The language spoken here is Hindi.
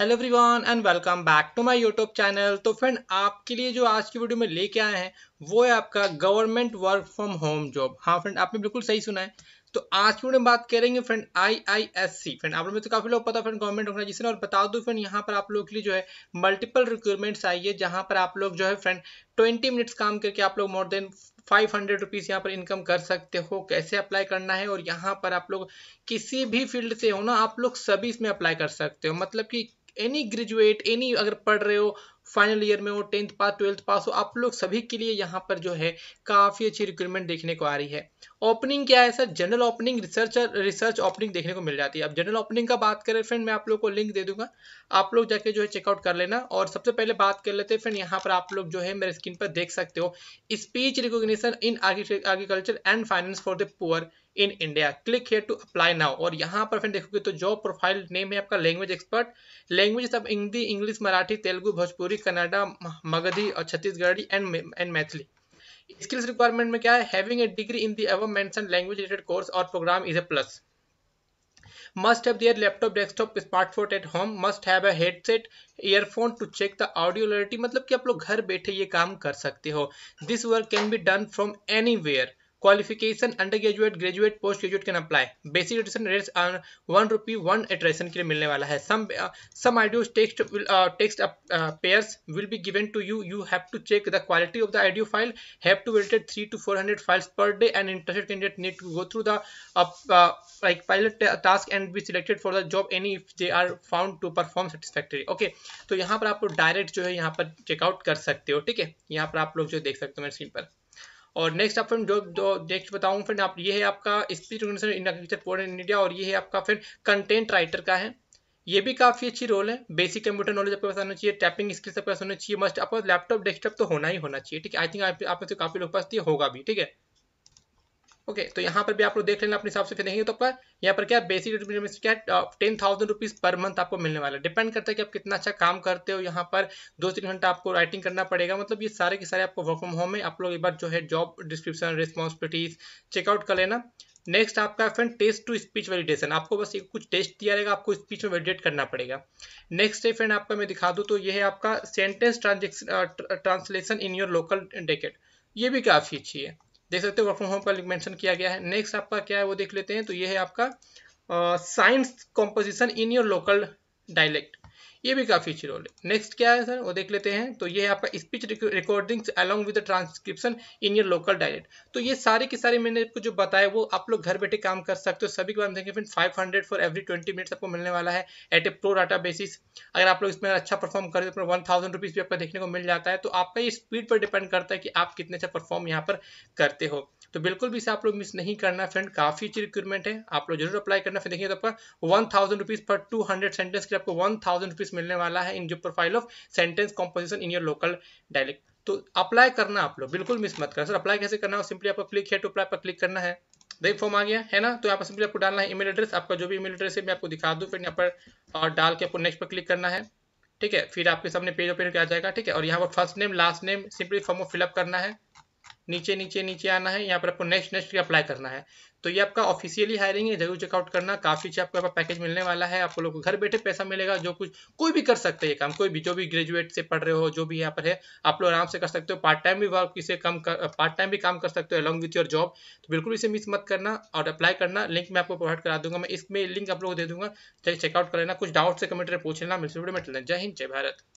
hello everyone and welcome back to my YouTube channel तो फ्रेंड आपके लिए जो आज की वीडियो में लेके आए हैं वो है आपका government work from home job हाँ फ्रेंड आपने बिल्कुल सही सुना है तो आज की वीडियो में बात करेंगे फ्रेंड आईआईएससी फ्रेंड आप लोग में तो काफी लोग पता फ्रेंड गवर्नमेंट जिसने और बता दू फ्रेंड यहाँ पर आप लोग के लिए जो है मल्टीपल रिक्वायरमेंट्स आई है जहाँ पर आप लोग जो है फ्रेंड ट्वेंटी मिनट्स काम करके आप लोग more than five hundred rupees यहाँ पर इनकम कर सकते हो कैसे अप्लाई करना है और यहाँ पर आप लोग किसी भी फील्ड से हो ना आप लोग सभी इसमें अप्लाई कर सकते हो मतलब कि एनी ग्रेजुएट एनी अगर पढ़ रहे हो फाइनल ईयर में हो टेंथ पास ट्वेल्थ पास हो आप लोग सभी के लिए यहाँ पर जो है काफ़ी अच्छी रिक्रूटमेंट देखने को आ रही है ओपनिंग क्या है sir general opening research research opening देखने को मिल जाती है अब जनरल ओपनिंग का बात करें फ्रेंड मैं आप लोग को लिंक दे दूंगा आप लोग जाके जो है चेकआउट कर लेना और सबसे पहले बात कर लेते हैं फ्रेंड यहाँ पर आप लोग जो है मेरे स्क्रीन पर देख सकते हो speech recognition in agriculture and finance for the poor in India click here to apply now और यहाँ पर फ्रेंड देखोगे तो जॉब प्रोफाइल नेम है आपका लैंग्वेज एक्सपर्ट लैंग्वेज सब हिंदी इंग्लिश मराठी तेलुगु भोजपुरी हिंदी कन्नाडा मगधी और Chhattisgarhi and and Maithili skills requirement में क्या है having a degree in the ever mention language related course और programme is a plus must have their laptop desktop smartphone at home must have a headset earphone to check the audio clarity मतलब कि आप लोग घर बैठे ये काम कर सकते हो this work can be done from anywhere qualification undergraduate graduate postgraduate can apply basic education rates are one rupee one iteration के लिए मिलने वाला है some some audios text text pairs will be given to you you have to check the quality of the audio file have to vetted three to four hundred files per day and interest candidate need to go through the like pilot task and be selected for the job any if they are found to perform satisfactory okay तो यहाँ पर आप लोग डायरेक्ट जो है यहाँ पर चेकआउट कर सकते हो ठीक है यहाँ पर आप लोग जो देख सकते हो मेरे स्क्रीन पर और नेक्स्ट आप फिर जो नेक्स्ट बताऊँ फिर आप ये है आपका speech recognition in in India और ये है आपका फिर कंटेंट राइटर का है ये भी काफ़ी अच्छी रोल है बेसिक कंप्यूटर नॉलेज आपके पास होना चाहिए टैपिंग स्किल्स आपके पास होना चाहिए मस्ट आपका लैपटॉप डेस्कटॉप तो होना ही होना चाहिए ठीक है आई थिंक आप में से काफ़ी लोग पास तो ये होगा भी ठीक है ओके तो यहाँ पर भी आप लोग देख लेना अपने हिसाब से फिर नहीं तो आपका यहाँ पर क्या बेसिक क्या ten thousand rupees per month आपको मिलने वाला है डिपेंड करता है कि आप कितना अच्छा काम करते हो यहाँ पर दो तीन घंटा आपको राइटिंग करना पड़ेगा मतलब ये सारे के सारे आपको वर्क फ्रॉम होम में आप लोग एक बार जो है जॉब डिस्क्रिप्शन रिस्पॉन्सिबिलिटीज चेकआउट कर लेना नेक्स्ट आपका friend text to speech validation आपको बस एक कुछ टेस्ट दिया रहेगा आपको स्पीच में वैलिडेट करना पड़ेगा नेक्स्ट है फ्रेंड आपका मैं दिखा दूँ तो ये है आपका sentence transaction translation in your local dialect ये भी काफ़ी अच्छी है देख सकते हो वर्क फ्रॉम होम का मेंशन किया गया है नेक्स्ट आपका क्या है वो देख लेते हैं तो ये है आपका sentence composition in your local dialect ये भी काफ़ी अच्छी रोल है नेक्स्ट क्या है सर वो देख लेते हैं तो ये आपका speech recording along with transcription in your local dialect तो ये सारे के सारे मैंने आपको जो बताया वो आप लोग घर बैठे काम कर सकते हो सभी के बाद देखें friend five hundred for every twenty minutes आपको मिलने वाला है at a pro rata basis अगर आप लोग इसमें अच्छा परफॉर्म करें तो वन थाउजेंड रुपीज़ भी आपको देखने को मिल जाता है तो आपका ये स्पीड पर डिपेंड करता है कि आप कितने अच्छा परफॉर्म यहाँ पर करते हो तो बिल्कुल भी इसे आप लोग मिस नहीं करना फ्रेंड काफी अच्छी रिक्रूटमेंट है आप लोग जरूर अप्लाई करना फिर देखिए तो आपका one thousand rupees per two hundred sentence के आपको वन थाउजेंड रुपीज मिलने वाला है इन जो profile of sentence composition in your local dialect तो अप्लाई करना आप लोग बिल्कुल मिस मत करना सर अप्लाई कैसे करना है सिंपली आपको क्लिक है टू अप्लाई पर क्लिक करना है देख फॉर्म आ गया है ना तो यहाँ पर सिंपली आपको डालना है ईमेल एड्रेस आपका जो भी ईमेल एड्रेस है मैं आपको दिखा दूँ फिर यहाँ पर और डाल के आपको नेक्स्ट पर क्लिक करना है ठीक है फिर आपके सामने पेज ओपन किया जाएगा ठीक है और यहाँ पर first name last name simply form को फिलअप करना है नीचे नीचे नीचे आना है यहाँ पर आपको नेक्स्ट नेक्स्ट अप्लाई करना है तो ये आपका ऑफिशियली हायरिंग है जरूर चेकआउट करना काफी अच्छा पैकेज मिलने वाला है आपको लोग घर बैठे पैसा मिलेगा जो कुछ कोई भी कर सकते हैं काम कोई भी जो भी ग्रेजुएट से पढ़ रहे हो जो भी यहाँ पर है आप लोग आराम से कर सकते हो पार्ट टाइम भी वर्क इसे कम पार्ट टाइम भी काम कर सकते हो अलॉन्ग विथ योर जॉब तो बिल्कुल इसे मिस मत करना और अप्लाई करना लिंक मैं आपको प्रोवाइड करा दूंगा मैं इसमें लिंक आप लोग दे दूंगा चेकआउट कर लेना कुछ डाउट से कमेंट पूछ लेना जय हिंद जय भारत